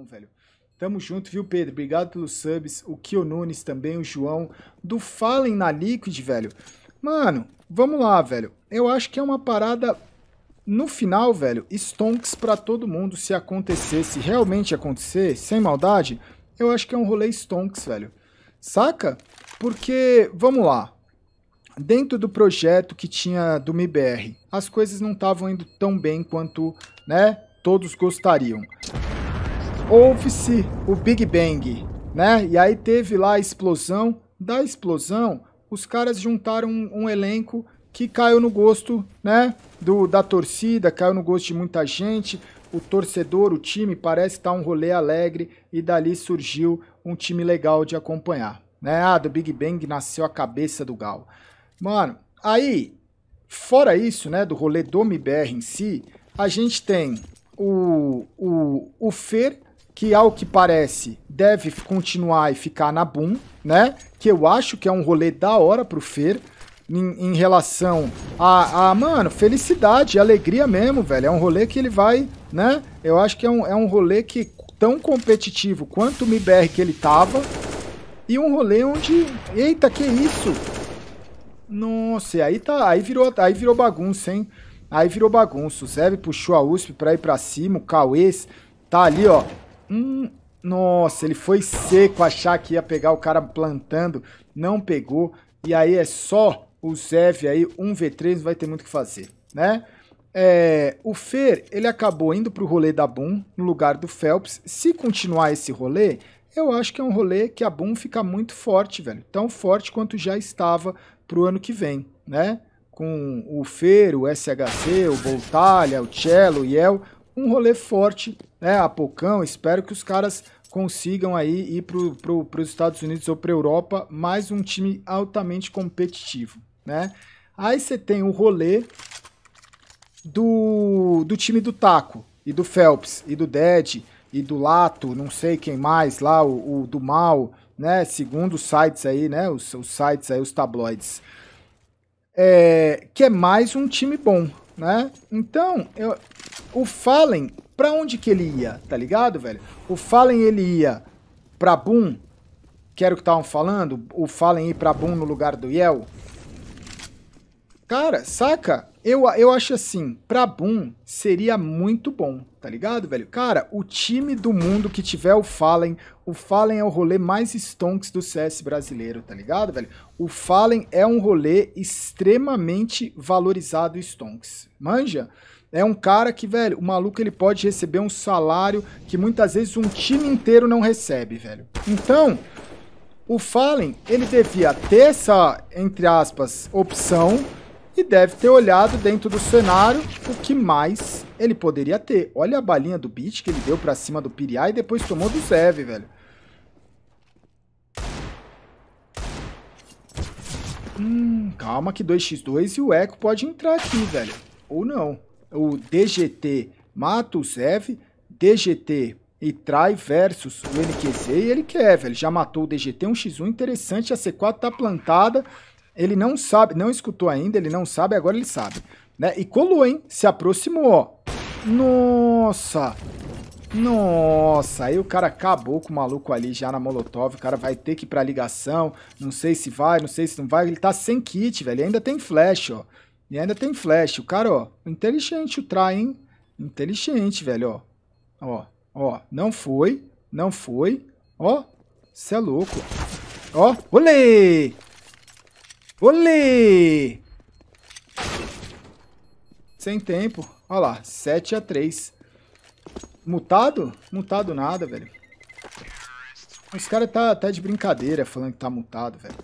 Não, velho. Tamo junto, viu, Pedro? Obrigado pelos subs. O Kio Nunes também, o João. Do Fallen na Liquid, velho. Mano, vamos lá, velho. Eu acho que é uma parada no final, velho, stonks para todo mundo se acontecer, se realmente acontecer, sem maldade, eu acho que é um rolê stonks, velho. Saca? Porque, vamos lá, dentro do projeto que tinha do MBR, as coisas não estavam indo tão bem quanto, né, todos gostariam houve-se o Big Bang, né? E aí teve lá a explosão. Da explosão, os caras juntaram um, um elenco que caiu no gosto, né? Do, da torcida, caiu no gosto de muita gente. O torcedor, o time, parece estar tá um rolê alegre e dali surgiu um time legal de acompanhar. Né? Ah, do Big Bang nasceu a cabeça do Gal. Mano, aí, fora isso, né, do rolê do MBR em si, a gente tem o, o, o Fer que ao que parece deve continuar e ficar na Boom, né? Que eu acho que é um rolê da hora pro Fer. Em, em relação a, a, mano, felicidade, alegria mesmo, velho. É um rolê que ele vai, né? Eu acho que é um, é um rolê que tão competitivo quanto o MBR que ele tava. E um rolê onde. Eita, que isso? Nossa, aí tá. Aí virou, aí virou bagunça, hein? Aí virou bagunça. O Zeb puxou a USP pra ir pra cima. O Cauês tá ali, ó. Hum, nossa, ele foi seco achar que ia pegar o cara plantando, não pegou. E aí é só o Zev aí, 1v3, não vai ter muito o que fazer, né? É, o Fer, ele acabou indo para o rolê da Boom, no lugar do Phelps. Se continuar esse rolê, eu acho que é um rolê que a Boom fica muito forte, velho. Tão forte quanto já estava para o ano que vem, né? Com o Fer, o SHC, o Voltalha, o Cello, o Yel, um rolê forte, né? A Pocão, espero que os caras consigam aí ir para pro, os Estados Unidos ou para a Europa, mais um time altamente competitivo, né? Aí você tem o rolê do, do time do Taco, e do Phelps, e do Dead, e do Lato, não sei quem mais lá, o, o do Mal, né? Segundo os sites aí, né? Os, os sites aí, os tabloides. É, que é mais um time bom, né? Então, eu, o Fallen, pra onde que ele ia, tá ligado, velho? O Fallen, ele ia pra Boom, que era o que estavam falando, o Fallen ir pra Boom no lugar do Yel. Cara, saca? Eu, eu acho assim, pra Boom seria muito bom, tá ligado, velho? Cara, o time do mundo que tiver o Fallen, o Fallen é o rolê mais stonks do CS brasileiro, tá ligado, velho? O Fallen é um rolê extremamente valorizado stonks. Manja? É um cara que, velho, o maluco ele pode receber um salário que muitas vezes um time inteiro não recebe, velho. Então, o Fallen, ele devia ter essa, entre aspas, opção e deve ter olhado dentro do cenário o que mais ele poderia ter. Olha a balinha do Beat que ele deu pra cima do Piriá e depois tomou do Zev, velho. Hum, calma que 2x2 e o Echo pode entrar aqui, velho. Ou não. O DGT mata o Zev, DGT e Trai versus o NQZ e ele quer, velho. Já matou o DGT, um x 1 um interessante, a C4 tá plantada ele não sabe, não escutou ainda, ele não sabe, agora ele sabe. Né? E colou, hein? Se aproximou, ó. Nossa! Nossa, aí o cara acabou com o maluco ali já na Molotov, o cara vai ter que ir pra ligação, não sei se vai, não sei se não vai, ele tá sem kit, velho, e ainda tem flash, ó, e ainda tem flash, o cara, ó, inteligente o try, hein, inteligente, velho, ó, ó, ó, não foi, não foi, ó, Você é louco, ó, olê, Olê! Sem tempo. Olha lá, 7 a 3. Mutado? Mutado nada, velho. Esse cara tá, até tá de brincadeira falando que tá mutado, velho.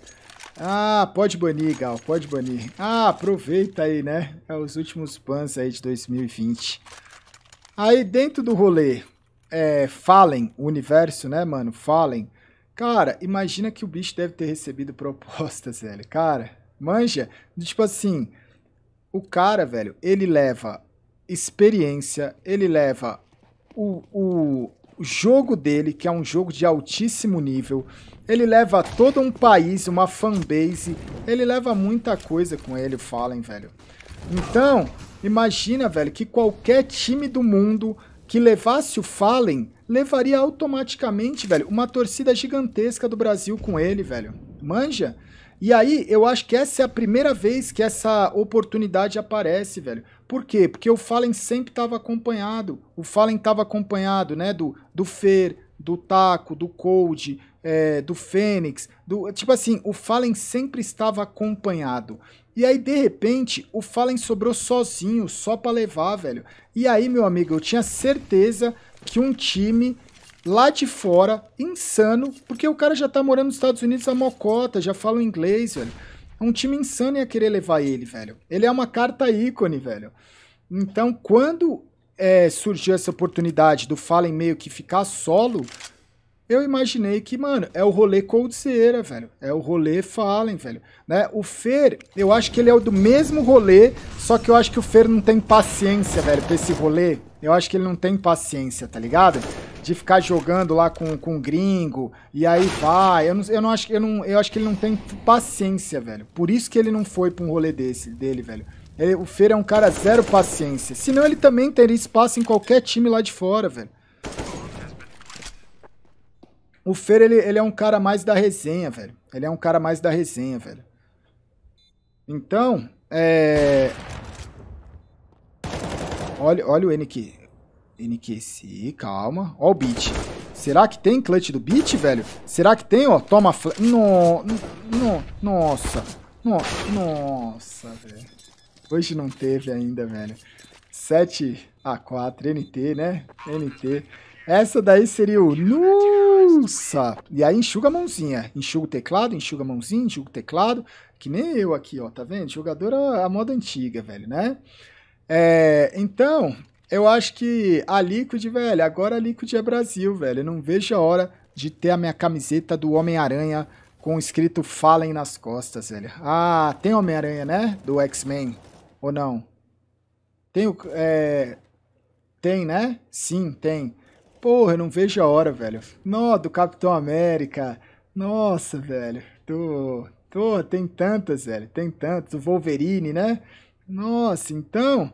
Ah, pode banir, Gal, pode banir. Ah, aproveita aí, né? É os últimos pans aí de 2020. Aí dentro do rolê, é, Fallen, o universo, né, mano? Fallen. Cara, imagina que o bicho deve ter recebido propostas, velho. Cara, manja. Tipo assim, o cara, velho, ele leva experiência, ele leva o, o jogo dele, que é um jogo de altíssimo nível, ele leva todo um país, uma fanbase, ele leva muita coisa com ele, Fallen, velho. Então, imagina, velho, que qualquer time do mundo que levasse o Fallen, levaria automaticamente, velho, uma torcida gigantesca do Brasil com ele, velho. Manja? E aí, eu acho que essa é a primeira vez que essa oportunidade aparece, velho. Por quê? Porque o Fallen sempre estava acompanhado. O Fallen estava acompanhado, né, do, do Fer, do Taco, do Cold, é, do Fênix, do tipo assim, o Fallen sempre estava acompanhado. E aí, de repente, o Fallen sobrou sozinho, só para levar, velho. E aí, meu amigo, eu tinha certeza que um time lá de fora, insano, porque o cara já tá morando nos Estados Unidos a mocota, já fala inglês, velho. Um time insano ia querer levar ele, velho. Ele é uma carta ícone, velho. Então, quando é, surgiu essa oportunidade do Fallen meio que ficar solo, eu imaginei que, mano, é o rolê Coldzera, velho. É o rolê Fallen, velho. Né? O Fer, eu acho que ele é do mesmo rolê, só que eu acho que o Fer não tem paciência, velho, pra esse rolê. Eu acho que ele não tem paciência, tá ligado? De ficar jogando lá com, com gringo, e aí vai. Eu não, eu não acho eu não, eu acho que ele não tem paciência, velho. Por isso que ele não foi pra um rolê desse, dele, velho. Ele, o Fer é um cara zero paciência. Senão ele também teria espaço em qualquer time lá de fora, velho. O Fer, ele, ele é um cara mais da resenha, velho. Ele é um cara mais da resenha, velho. Então, é... Olha, olha o NQ. NQC, calma. Ó o beat. Será que tem clutch do beat, velho? Será que tem, ó? Toma flash. No, no, nossa. No, nossa, velho. Hoje não teve ainda, velho. 7 a 4 NT, né? NT. Essa daí seria o Nossa! E aí enxuga a mãozinha. Enxuga o teclado, enxuga a mãozinha, enxuga o teclado. Que nem eu aqui, ó, tá vendo? Jogadora é a moda antiga, velho, né? É, então, eu acho que a Liquid, velho, agora a Liquid é Brasil, velho. Eu não vejo a hora de ter a minha camiseta do Homem-Aranha com escrito Fallen nas costas, velho. Ah, tem Homem-Aranha, né? Do X-Men. Ou não? Tem o. É... Tem, né? Sim, tem. Porra, eu não vejo a hora, velho. Nó, do Capitão América. Nossa, velho. Tô. Tô, tem tantas, velho. Tem tantas. O Wolverine, né? Nossa, então.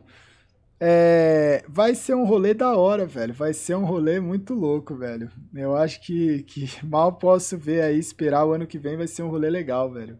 É, vai ser um rolê da hora, velho. Vai ser um rolê muito louco, velho. Eu acho que, que mal posso ver aí, esperar o ano que vem vai ser um rolê legal, velho.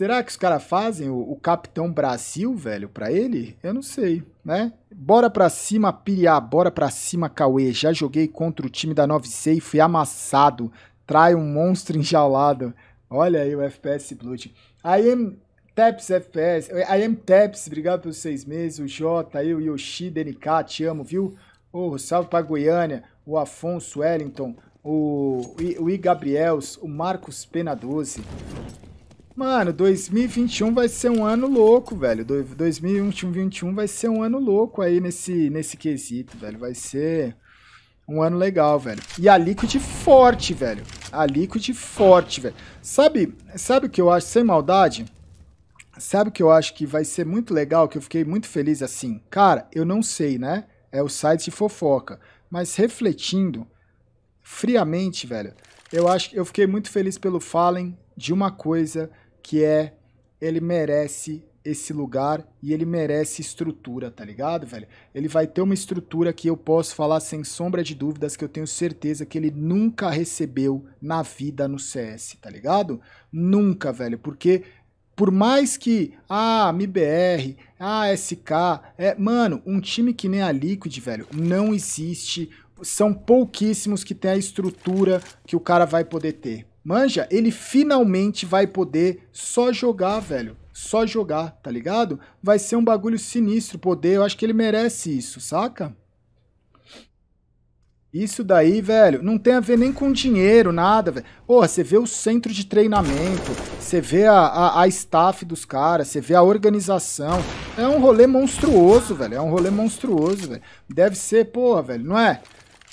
Será que os caras fazem o, o, Capitão Brasil, velho, pra ele? Eu não sei, né? Bora pra cima, Piriá, bora pra cima, Cauê. Já joguei contra o time da 9C e fui amassado. Trai um monstro enjaulado. Olha aí o FPS Blood. Aí am Taps FPS. I am Taps, obrigado pelos seis meses. O Jota, eu, Yoshi, DNK, te amo, viu? Oh, salve pra Goiânia. O Afonso Wellington. O, I, o I Gabriels. O Marcos Pena 12. Mano, 2021 vai ser um ano louco, velho. 2021 vai ser um ano louco aí nesse, nesse quesito, velho. Vai ser um ano legal, velho. E a Liquid forte, velho. A Liquid forte, velho. Sabe, sabe o que eu acho, sem maldade? Sabe o que eu acho que vai ser muito legal, que eu fiquei muito feliz assim? Cara, eu não sei, né? É o site de fofoca. Mas refletindo friamente, velho, eu acho eu fiquei muito feliz pelo Fallen de uma coisa que é ele merece esse lugar e ele merece estrutura, tá ligado, velho? Ele vai ter uma estrutura que eu posso falar sem sombra de dúvidas que eu tenho certeza que ele nunca recebeu na vida no CS, tá ligado? Nunca, velho, porque por mais que, ah, MBR, ah, SK, é, mano, um time que nem a Liquid, velho, não existe são pouquíssimos que tem a estrutura que o cara vai poder ter. Manja, ele finalmente vai poder só jogar, velho. Só jogar, tá ligado? Vai ser um bagulho sinistro poder. Eu acho que ele merece isso, saca? Isso daí, velho, não tem a ver nem com dinheiro, nada, velho. Porra, você vê o centro de treinamento, você vê a, a, a staff dos caras, você vê a organização. É um rolê monstruoso, velho. É um rolê monstruoso, velho. Deve ser, porra, velho, não é?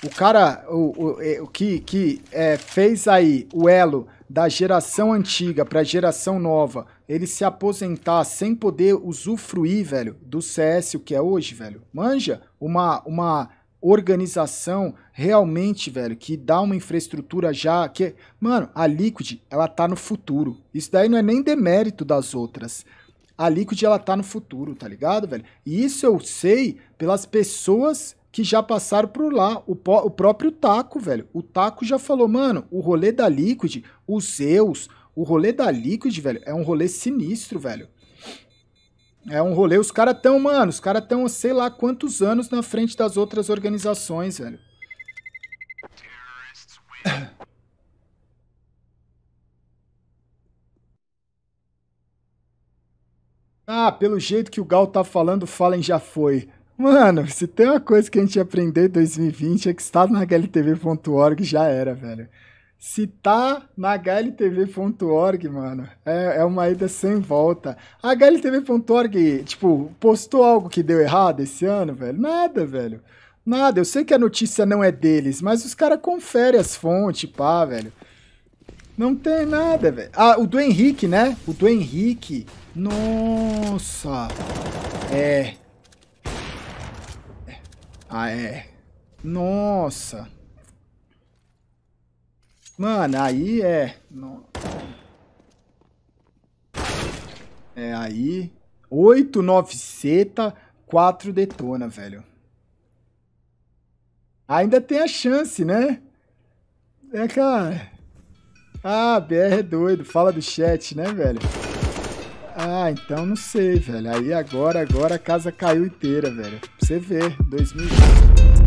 O cara o, o, é, o que, que é, fez aí o elo da geração antiga para a geração nova, ele se aposentar sem poder usufruir, velho, do CS o que é hoje, velho. Manja uma uma organização realmente, velho, que dá uma infraestrutura já que, mano, a Liquid, ela tá no futuro. Isso daí não é nem demérito das outras. A Liquid ela tá no futuro, tá ligado, velho? E isso eu sei pelas pessoas que já passaram por lá. O, o próprio Taco, velho. O Taco já falou, mano, o rolê da Liquid, os Zeus, o rolê da Liquid, velho, é um rolê sinistro, velho. É um rolê, os caras tão, mano, os caras tão sei lá quantos anos na frente das outras organizações, velho. Ah, pelo jeito que o Gal tá falando, Fallen já foi. Mano, se tem uma coisa que a gente aprendeu em 2020 é que se tá na HLTV.org já era, velho. Se tá na HLTV.org, mano, é, é uma ida sem volta. A HLTV.org, tipo, postou algo que deu errado esse ano, velho? Nada, velho. Nada. Eu sei que a notícia não é deles, mas os caras conferem as fontes, pá, velho. Não tem nada, velho. Ah, o do Henrique, né? O do Henrique. Nossa. É. Ah, é. Nossa. Mano, aí é... No... É, aí... 8, 9 seta, 4 detona, velho. Ainda tem a chance, né? É, cara... Ah, BR é doido. Fala do chat, né, velho? Ah, então não sei, velho. Aí agora, agora a casa caiu inteira, velho. Pra você ver, 2020.